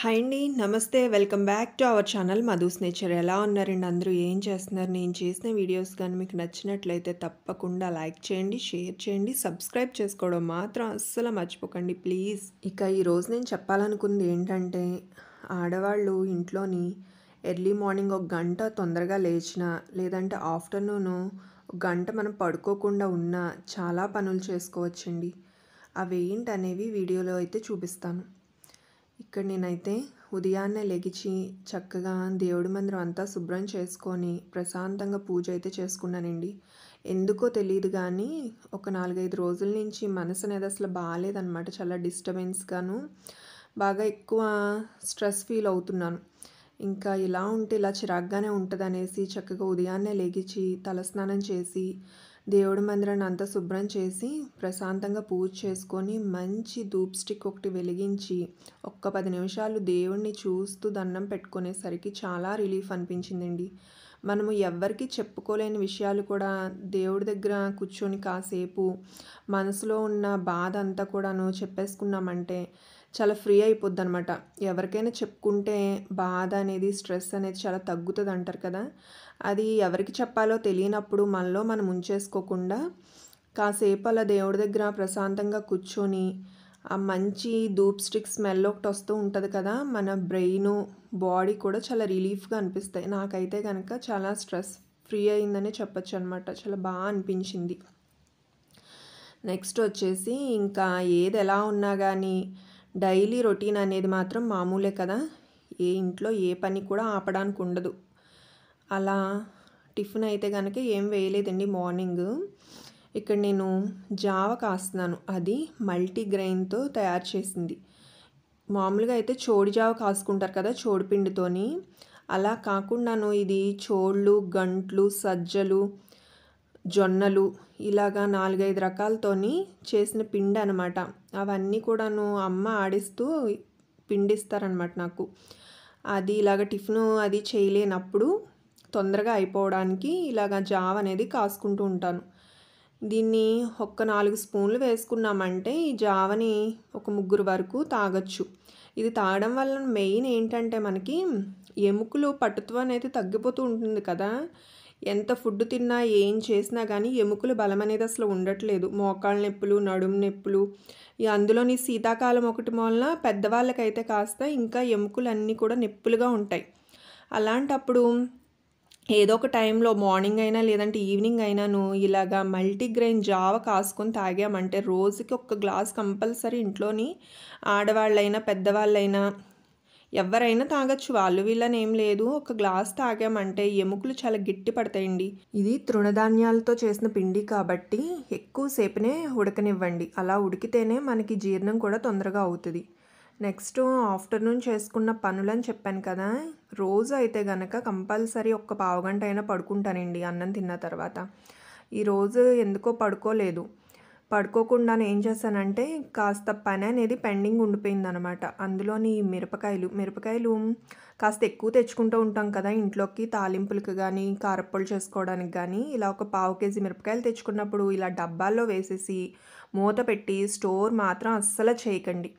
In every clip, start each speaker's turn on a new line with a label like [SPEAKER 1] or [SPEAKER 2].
[SPEAKER 1] hi అండి namaste welcome back to our channel Madhu's nature ఎలా ఉన్నారండి అందరూ ఏం చేస్తున్నారు నేను చేసిన వీడియోస్ కానీ మీకు నచ్చినట్లయితే తప్పకుండా లైక్ చేయండి షేర్ చేయండి సబ్స్క్రైబ్ చేసుకోవడం మాత్రం అస్సలు మర్చిపోకండి ప్లీజ్ ఇక ఈరోజు నేను చెప్పాలనుకుంది ఏంటంటే ఆడవాళ్ళు ఇంట్లోని ఎర్లీ మార్నింగ్ ఒక గంట తొందరగా లేచిన లేదంటే ఆఫ్టర్నూన్ ఒక గంట మనం పడుకోకుండా ఉన్నా చాలా పనులు చేసుకోవచ్చండి అవి ఏంటనేవి వీడియోలో అయితే చూపిస్తాను ఇక్కడ నేనైతే ఉదయాన్నే లెగిచి చక్కగా దేవుడి మందిరం అంతా శుభ్రం చేసుకొని ప్రశాంతంగా పూజ అయితే చేసుకున్నానండి ఎందుకో తెలియదు కానీ ఒక నాలుగైదు రోజుల నుంచి మనసు అనేది అసలు బాగాలేదనమాట చాలా డిస్టర్బెన్స్గాను బాగా ఎక్కువ స్ట్రెస్ ఫీల్ అవుతున్నాను ఇంకా ఇలా ఉంటే ఇలా చిరాగ్గానే ఉంటుంది అనేసి చక్కగా ఉదయాన్నే లెగిచి తలస్నానం చేసి దేవుడి మందిరాన్ని అంతా శుభ్రం చేసి ప్రశాంతంగా పూజ చేసుకొని మంచి ధూప్ స్టిక్ ఒకటి వెలిగించి ఒక్క పది నిమిషాలు దేవుణ్ణి చూస్తూ దండం పెట్టుకునేసరికి చాలా రిలీఫ్ అనిపించిందండి మనము ఎవ్వరికి చెప్పుకోలేని విషయాలు కూడా దేవుడి దగ్గర కూర్చొని కాసేపు మనసులో ఉన్న బాధ అంతా కూడాను చెప్పేసుకున్నామంటే చాలా ఫ్రీ అయిపోద్ది అనమాట ఎవరికైనా చెప్పుకుంటే బాధ అనేది స్ట్రెస్ అనేది చాలా తగ్గుతుంది అంటారు కదా అది ఎవరికి చెప్పాలో తెలియనప్పుడు మనలో మనం ఉంచేసుకోకుండా కాసేపు అలా దేవుడి దగ్గర ప్రశాంతంగా కూర్చొని ఆ మంచి ధూప్ స్టిక్ స్మెల్ ఒకటి వస్తూ ఉంటుంది కదా మన బ్రెయిన్ బాడీ కూడా చాలా రిలీఫ్గా అనిపిస్తాయి నాకైతే కనుక చాలా స్ట్రెస్ ఫ్రీ అయిందనే చెప్పచ్చు అనమాట చాలా బాగా అనిపించింది నెక్స్ట్ వచ్చేసి ఇంకా ఏది ఎలా ఉన్నా కానీ డైలీ రొటీన్ అనేది మాత్రం మామూలే కదా ఏ ఇంట్లో ఏ పని కూడా ఆపడానికి ఉండదు అలా టిఫిన్ అయితే కనుక ఏం వేయలేదండి మార్నింగ్ ఇక్కడ నేను జావ కాస్తున్నాను అది మల్టీగ్రెయిన్తో తయారు చేసింది మామూలుగా అయితే చోడు జావ కాసుకుంటారు కదా చోడుపిండితోని అలా కాకుండాను ఇది చోళ్ళు గంట్లు సజ్జలు జొన్నలు ఇలాగా నాలుగైదు రకాలతోని చేసిన పిండి అనమాట అవన్నీ కూడాను అమ్మ ఆడిస్తూ పిండిస్తారనమాట నాకు అది ఇలాగ టిఫిన్ అది చేయలేనప్పుడు తొందరగా అయిపోవడానికి ఇలాగ జావ అనేది కాసుకుంటూ ఉంటాను దీన్ని ఒక్క నాలుగు స్పూన్లు వేసుకున్నామంటే ఈ జావని ఒక ముగ్గురు వరకు తాగొచ్చు ఇది తాగడం వల్ల మెయిన్ ఏంటంటే మనకి ఎముకలు పట్టుత్వం అనేది తగ్గిపోతూ ఉంటుంది కదా ఎంత ఫుడ్ తిన్నా ఏం చేసినా కానీ ఎముకలు బలం అనేది అసలు ఉండట్లేదు మోకాళ్ళ నొప్పులు నడుము నొప్పులు అందులోని శీతాకాలం ఒకటి మూలన పెద్దవాళ్ళకైతే కాస్త ఇంకా ఎముకలు అన్నీ కూడా నొప్పులుగా ఉంటాయి అలాంటప్పుడు ఏదో ఒక టైంలో మార్నింగ్ అయినా లేదంటే ఈవినింగ్ అయినాను ఇలాగా మల్టీగ్రెయిన్ జావ కాసుకొని తాగామంటే రోజుకి ఒక గ్లాస్ కంపల్సరీ ఇంట్లోని ఆడవాళ్ళైనా పెద్దవాళ్ళైనా ఎవరైనా తాగొచ్చు వాళ్ళు వీళ్ళని ఏం లేదు ఒక గ్లాస్ తాగామంటే ఎముకలు చాలా గిట్టి పడతాయండి ఇది తృణధాన్యాలతో చేసిన పిండి కాబట్టి ఎక్కువసేపునే ఉడకనివ్వండి అలా ఉడికితేనే మనకి జీర్ణం కూడా తొందరగా అవుతుంది నెక్స్ట్ ఆఫ్టర్నూన్ చేసుకున్న పనులని చెప్పాను కదా రోజు అయితే గనక కంపల్సరీ ఒక్క పావుగంట అయినా పడుకుంటానండి అన్నం తిన్న తర్వాత ఈరోజు ఎందుకో పడుకోలేదు పడుకోకుండానే ఏం చేశానంటే కాస్త పని అనేది పెండింగ్ ఉండిపోయింది అనమాట అందులోని మిరపకాయలు మిరపకాయలు కాస్త ఎక్కువ తెచ్చుకుంటూ ఉంటాం కదా ఇంట్లోకి తాలింపులకు కానీ కారప్పొలు చేసుకోవడానికి కానీ ఇలా ఒక పావు కేజీ మిరపకాయలు తెచ్చుకున్నప్పుడు ఇలా డబ్బాల్లో వేసేసి మూత పెట్టి స్టోర్ మాత్రం అస్సలు చేయకండి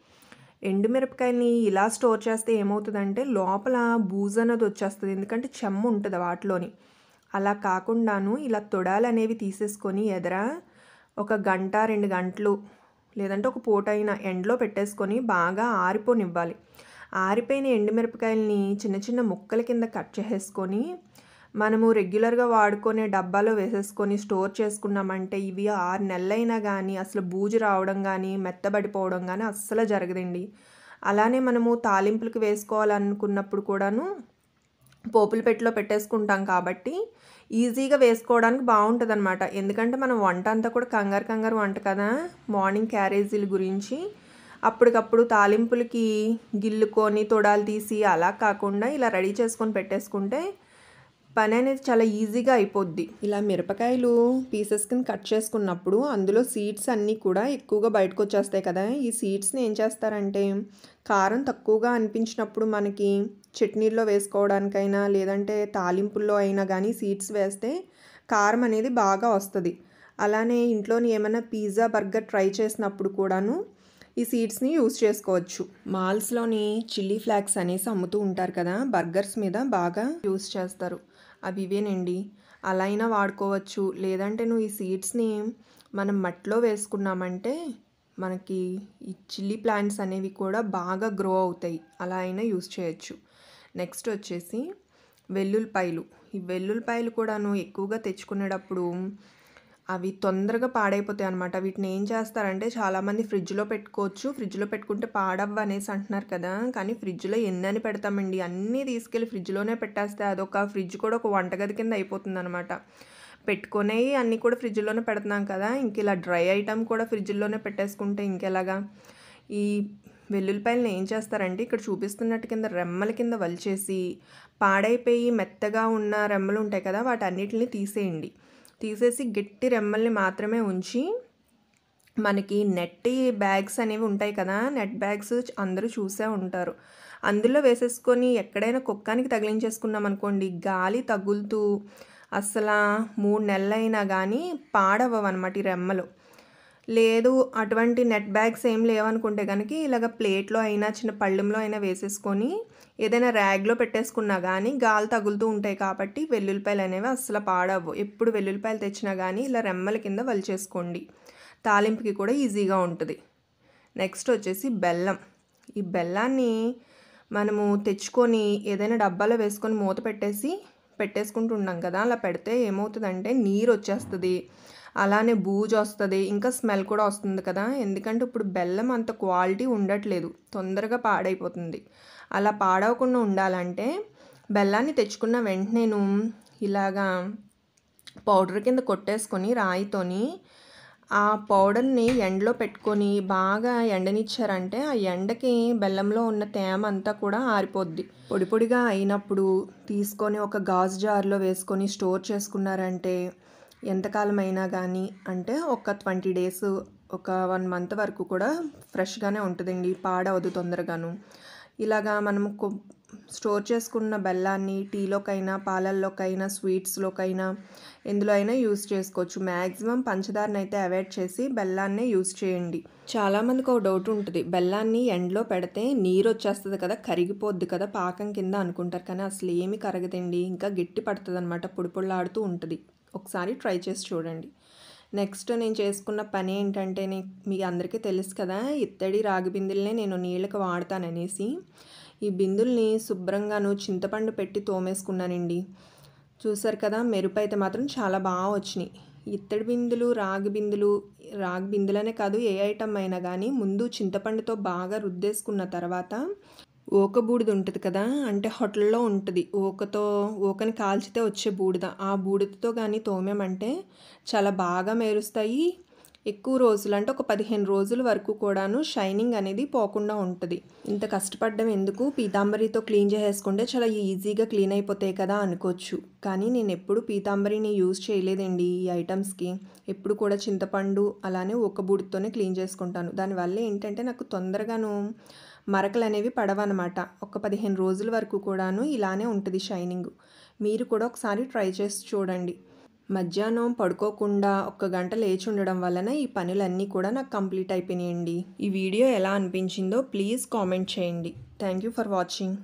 [SPEAKER 1] ఎండు మిరపకాయల్ని ఇలా స్టోర్ చేస్తే ఏమవుతుందంటే లోపల బూజ్ అన్నది వచ్చేస్తుంది ఎందుకంటే చెమ్మ ఉంటుంది వాటిలోని అలా కాకుండాను ఇలా తొడాలు అనేవి తీసేసుకొని ఎదరా ఒక గంట రెండు గంటలు లేదంటే ఒక పూట అయిన ఎండలో పెట్టేసుకొని బాగా ఆరిపోనివ్వాలి ఆరిపోయిన ఎండుమిరపకాయలని చిన్న చిన్న ముక్కల కింద కట్ చేసేసుకొని మనము రెగ్యులర్గా వాడుకునే డబ్బాలో వేసేసుకొని స్టోర్ చేసుకున్నామంటే ఇవి ఆరు నెలలైనా కానీ అసలు బూజు రావడం కానీ మెత్తబడిపోవడం కానీ అస్సలు జరగదండి అలానే మనము తాలింపులకు వేసుకోవాలనుకున్నప్పుడు కూడాను పోపుల పెట్టిలో పెట్టేసుకుంటాం కాబట్టి ఈజీగా వేసుకోవడానికి బాగుంటుంది అనమాట ఎందుకంటే మనం వంట అంతా కూడా కంగారు కంగారు వంట కదా మార్నింగ్ క్యారేజీల గురించి అప్పటికప్పుడు తాలింపులకి గిల్లుకొని తొడాలు తీసి అలా కాకుండా ఇలా రెడీ చేసుకొని పెట్టేసుకుంటే పని అనేది చాలా ఈజీగా అయిపోద్ది ఇలా మిరపకాయలు పీసెస్ కింద కట్ చేసుకున్నప్పుడు అందులో సీడ్స్ అన్నీ కూడా ఎక్కువగా బయటకు వచ్చేస్తాయి కదా ఈ సీడ్స్ని ఏం చేస్తారంటే కారం తక్కువగా అనిపించినప్పుడు మనకి చట్నీల్లో వేసుకోవడానికైనా లేదంటే తాలింపుల్లో అయినా కానీ సీడ్స్ వేస్తే కారం అనేది బాగా వస్తుంది అలానే ఇంట్లోని ఏమైనా పిజ్జా బర్గర్ ట్రై చేసినప్పుడు కూడాను ఈ సీడ్స్ని యూస్ చేసుకోవచ్చు మాల్స్లోని చిల్లీ ఫ్లాక్స్ అనేసి అమ్ముతూ ఉంటారు కదా బర్గర్స్ మీద బాగా యూస్ చేస్తారు అవి ఇవేనండి అలా అయినా వాడుకోవచ్చు లేదంటే నువ్వు ఈ సీడ్స్ని మనం మట్టిలో వేసుకున్నామంటే మనకి ఈ చిల్లీ ప్లాంట్స్ అనేవి కూడా బాగా గ్రో అవుతాయి అలా అయినా యూస్ చేయొచ్చు నెక్స్ట్ వచ్చేసి వెల్లుల్లిపాయలు ఈ వెల్లుల్లిపాయలు కూడాను ఎక్కువగా తెచ్చుకునేటప్పుడు అవి తొందరగా పాడైపోతాయి అనమాట వీటిని ఏం చేస్తారంటే చాలామంది ఫ్రిడ్జ్లో పెట్టుకోవచ్చు ఫ్రిడ్జ్లో పెట్టుకుంటే పాడవ్వు అనేసి అంటున్నారు కదా కానీ ఫ్రిడ్జ్లో ఎన్నని పెడతామండి అన్నీ తీసుకెళ్ళి ఫ్రిడ్జ్లోనే పెట్టేస్తే అదొక ఫ్రిడ్జ్ కూడా ఒక వంటగది కింద అయిపోతుంది అనమాట పెట్టుకునేవి అన్నీ కూడా ఫ్రిడ్జ్లోనే పెడుతున్నాం కదా ఇంక ఇలా డ్రై ఐటమ్ కూడా ఫ్రిడ్జ్లోనే పెట్టేసుకుంటే ఇంకెలాగా ఈ వెల్లుల్లిపాయలను ఏం చేస్తారంటే ఇక్కడ చూపిస్తున్నట్టు కింద రెమ్మల కింద వలిచేసి పాడైపోయి మెత్తగా ఉన్న రెమ్మలు ఉంటాయి కదా వాటి అన్నిటిని తీసేయండి తీసేసి గట్టి రెమ్మల్ని మాత్రమే ఉంచి మనకి నెట్ బ్యాగ్స్ అనేవి ఉంటాయి కదా నెట్ బ్యాగ్స్ అందరూ చూసే ఉంటారు అందులో వేసేసుకొని ఎక్కడైనా కుక్కానికి తగిలించేసుకున్నాం అనుకోండి గాలి తగులుతూ అసలు మూడు నెలలైనా కానీ పాడవన్నమాట ఈ రెమ్మలు లేదు అటువంటి నెట్ బ్యాగ్స్ ఏం లేవనుకుంటే కనుక ఇలాగ ప్లేట్లో అయినా చిన్న పళ్ళెంలో అయినా వేసేసుకొని ఏదైనా ర్యాగ్లో పెట్టేసుకున్నా కానీ గాలి తగులుతూ ఉంటాయి కాబట్టి వెల్లుల్లిపాయలు అనేవి అస్సలు పాడవు ఎప్పుడు వెల్లుల్లిపాయలు తెచ్చినా కానీ ఇలా రెమ్మల కింద వలిచేసుకోండి తాలింపుకి కూడా ఈజీగా ఉంటుంది నెక్స్ట్ వచ్చేసి బెల్లం ఈ బెల్లాన్ని మనము తెచ్చుకొని ఏదైనా డబ్బాలో వేసుకొని మూత పెట్టేసి పెట్టేసుకుంటున్నాం కదా అలా పెడితే ఏమవుతుందంటే నీరు వచ్చేస్తుంది అలానే బూజు వస్తుంది ఇంకా స్మెల్ కూడా వస్తుంది కదా ఎందుకంటే ఇప్పుడు బెల్లం అంత క్వాలిటీ ఉండట్లేదు తొందరగా పాడైపోతుంది అలా పాడవకుండా ఉండాలంటే బెల్లాన్ని తెచ్చుకున్న వెంటనే ఇలాగా పౌడర్ కింద కొట్టేసుకొని రాయితోని ఆ పౌడర్ని ఎండలో పెట్టుకొని బాగా ఎండనిచ్చారంటే ఆ ఎండకి బెల్లంలో ఉన్న తేమ అంతా కూడా ఆరిపోద్ది పొడి పొడిగా అయినప్పుడు తీసుకొని ఒక గాజు జార్లో వేసుకొని స్టోర్ చేసుకున్నారంటే ఎంతకాలమైనా కానీ అంటే ఒక ట్వంటీ డేస్ ఒక వన్ మంత్ వరకు కూడా ఫ్రెష్గానే ఉంటుందండి పాడవదు తొందరగాను ఇలాగా మనము స్టోర్ చేసుకున్న బెల్లాన్ని టీలోకైనా పాలల్లోకైనా స్వీట్స్లోకైనా ఎందులో అయినా యూస్ చేసుకోవచ్చు మ్యాక్సిమం పంచదారని అయితే అవాయిడ్ చేసి బెల్లాన్నే యూజ్ చేయండి చాలామందికి ఒక డౌట్ ఉంటుంది బెల్లాన్ని ఎండలో పెడితే నీరు వచ్చేస్తుంది కదా కరిగిపోద్ది కదా పాకం కింద అనుకుంటారు కానీ అసలు ఏమి కరగదండి ఇంకా గట్టి పడుతుంది అనమాట పొడిపొళ్ళాడుతూ ఉంటుంది ఒకసారి ట్రై చేసి చూడండి నెక్స్ట్ నేను చేసుకున్న పని ఏంటంటే మీ అందరికీ తెలుసు కదా ఇత్తడి రాగి బిందుల్నే నేను నీళ్ళకి వాడతాననేసి ఈ బిందుల్ని శుభ్రంగాను చింతపండు పెట్టి తోమేసుకున్నానండి చూసారు కదా మెరుపు అయితే మాత్రం చాలా బాగా వచ్చినాయి ఇత్తడి బిందులు రాగి బిందులు రాగి బిందులనే కాదు ఏ ఐటమ్ అయినా కానీ ముందు చింతపండుతో బాగా రుద్దేసుకున్న తర్వాత ఓక బూడిద ఉంటుంది కదా అంటే హోటల్లో ఉంటుంది ఓకతో ఓకని కాల్చితే వచ్చే బూడిద ఆ బూడిదతో కానీ తోమేమంటే చాలా బాగా మెరుస్తాయి ఎక్కువ రోజులు అంటే ఒక పదిహేను రోజుల వరకు కూడాను షైనింగ్ అనేది పోకుండా ఉంటుంది ఇంత కష్టపడడం ఎందుకు పీతాంబరితో క్లీన్ చేసేసుకుంటే చాలా ఈజీగా క్లీన్ అయిపోతాయి కదా అనుకోవచ్చు కానీ నేను ఎప్పుడు పీతాంబరిని యూజ్ చేయలేదండి ఈ ఐటమ్స్కి ఎప్పుడు కూడా చింతపండు అలానే ఒక బుడితోనే క్లీన్ చేసుకుంటాను దానివల్ల ఏంటంటే నాకు తొందరగాను మరకలు అనేవి పడవన్నమాట ఒక పదిహేను రోజుల వరకు కూడాను ఇలానే ఉంటుంది షైనింగ్ మీరు కూడా ఒకసారి ట్రై చేసి చూడండి మధ్యాహ్నం పడుకోకుండా ఒక్క గంట లేచి ఉండడం వలన ఈ పనులన్నీ కూడా నాకు కంప్లీట్ అయిపోయినాయండి ఈ వీడియో ఎలా అనిపించిందో ప్లీజ్ కామెంట్ చేయండి థ్యాంక్ యూ ఫర్ వాచింగ్